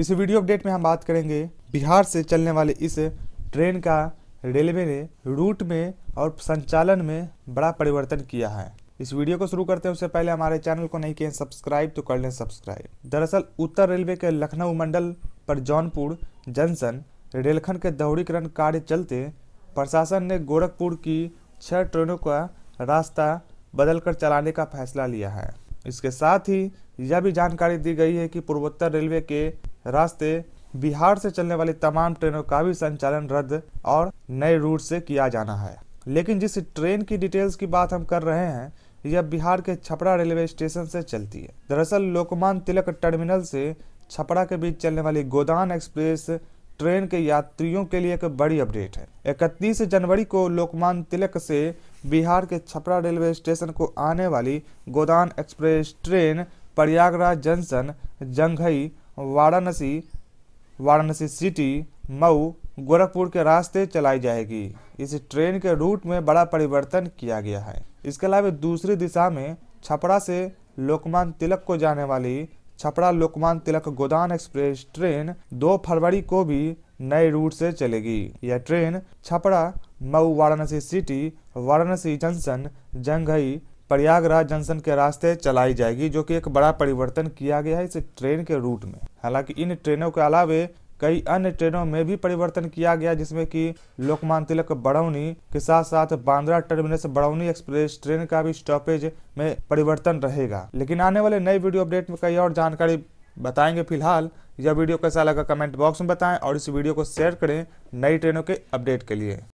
इस video update में हम बात करेंगे बिहार से चलने वाले इस ट्रेन का रेलवे ने रूट में और संचालन में बड़ा परिवर्तन किया है इस वीडियो को शुरू करते हैं उससे पहले हमारे चैनल को नहीं किए सब्सक्राइब तो कर लें सब्सक्राइब दरअसल उत्तर रेलवे के लखनऊ मंडल पर जौनपुर जंक्शन रेलखंड के दोहरीकरण कार्य चलते प्रशासन ने गोरखपुर की छह ट्रेनों का रास्ता बदलकर चलाने का फैसला लिया है इसके साथ ही यह भी जानकारी दी गई है कि पूर्वोत्तर रेलवे के रास्ते बिहार से चलने वाली तमाम ट्रेनों का भी संचालन रद्द और नए रूट से किया जाना है लेकिन जिस ट्रेन की डिटेल्स की बात हम कर रहे हैं यह बिहार के छपरा रेलवे स्टेशन से चलती है दरअसल लोकमान तिलक टर्मिनल से छपरा के बीच चलने वाली गोदान एक्सप्रेस ट्रेन के यात्रियों के लिए एक बड़ी अपडेट है इकतीस जनवरी को लोकमान तिलक से बिहार के छपरा रेलवे स्टेशन को आने वाली Godan express train Prayagraj junction Janghai Varanasi Varanasi city Mau Gorakhpur के रास्ते चलाई जाएगी इस ट्रेन के रूट में बड़ा परिवर्तन किया गया है इसके अलावा दूसरी दिशा में छपरा से लोकमान तिलक को जाने वाली छपरा लोकमान तिलक गोदान एक्सप्रेस ट्रेन 2 फरवरी को भी नए रूट से चलेगी यह ट्रेन Chhapra Mau Varanasi city Varanasi junction Janghai Prayagraj junction के रास्ते चलाई जाएगी जो कि एक बड़ा परिवर्तन किया गया है इस ट्रेन के रूट में हालांकि इन ट्रेनों के अलावे कई अन्य ट्रेनों में भी परिवर्तन किया गया जिसमें कि लोकमान तिलक बड़ौनी के साथ साथ Bandra terminus Barauni express train का भी स्टॉपेज में परिवर्तन रहेगा लेकिन आने वाले नए वीडियो अपडेट में कई और जानकारी बताएंगे फिलहाल यह वीडियो कैसा लगा कमेंट बॉक्स में बताएं और इस वीडियो को शेयर करें नई ट्रेनों के अपडेट के लिए